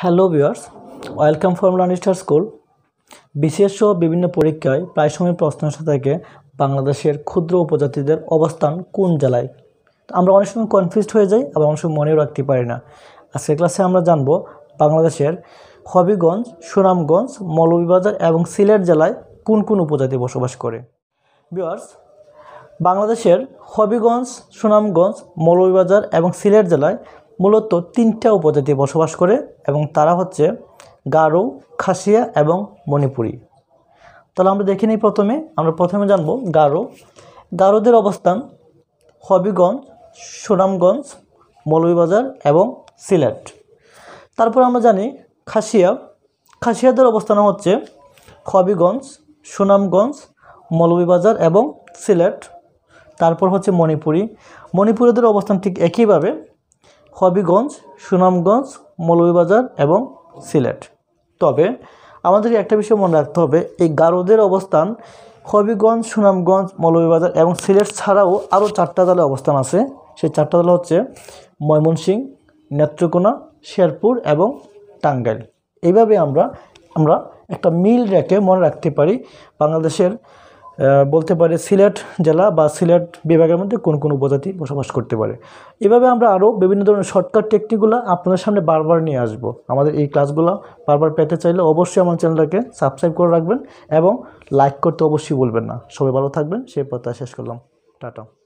hello viewers welcome from Lannister school বিশেষ সহ বিভিন্ন পরীক্ষায় প্রায় সময় প্রশ্ন আসা থাকে বাংলাদেশের ক্ষুদ্র উপজাতিদের অবস্থান কোন জেলায় আমরা অনেক সময় কনফিউজ হয়ে যাই আবার অনেক সময় মনেও রাখতে পারি না আজকের ক্লাসে আমরা জানব বাংলাদেশের হবিগঞ্জ সুনামগঞ্জ মৌলভীবাজার এবং সিলেট জেলায় কোন কোন উপজাতি বসবাস করে ভিওয়ার্স বাংলাদেশের হবিগঞ্জ সুনামগঞ্জ মৌলভীবাজার এবং সিলেট জেলায় মূলত তিনটা উপজাতি বসবাস করে এবং তারা হচ্ছে গারো খাসিয়া এবং মণিপুরী তাহলে আমরা দেখে নিই প্রথমে আমরা প্রথমে জানব গারো গারোদের অবস্থান হবিগঞ্জ সুনামগঞ্জ মৌলবীবাজার এবং সিলেট তারপর আমরা জানি খাসিয়া খাসিয়াদের অবস্থান হচ্ছে হবিগঞ্জ সুনামগঞ্জ মৌলবীবাজার এবং সিলেট তারপর হচ্ছে মণিপুরি মণিপুরীদের অবস্থান ঠিক একইভাবে হবিগঞ্জ সুনামগঞ্জ মৌলভীবাজার এবং সিলেট তবে আমাদেরকে একটা বিষয় মনে রাখতে হবে এই গারোদের অবস্থান হবিগঞ্জ সুনামগঞ্জ মৌলভীবাজার এবং সিলেট ছাড়াও আরও চারটা দলে অবস্থান আছে সেই চারটা দল হচ্ছে ময়মনসিংহ নেত্রকোনা শেরপুর এবং টাঙ্গাইল এইভাবে আমরা আমরা একটা মিল রেখে মনে রাখতে পারি বাংলাদেশের বলতে পারে সিলেট জেলা বা সিলেট বিভাগের মধ্যে কোন কোন উপজাতি বসবাস করতে পারে এভাবে আমরা আরও বিভিন্ন ধরনের শর্টকাট টেকনিকগুলো আপনাদের সামনে বারবার নিয়ে আসব আমাদের এই ক্লাসগুলো বারবার পেতে চাইলে অবশ্যই আমার চ্যানেলটাকে সাবস্ক্রাইব করে রাখবেন এবং লাইক করতে অবশ্যই বলবেন না সবাই ভালো থাকবেন সেই প্রত্যাশা শেষ করলাম টাটা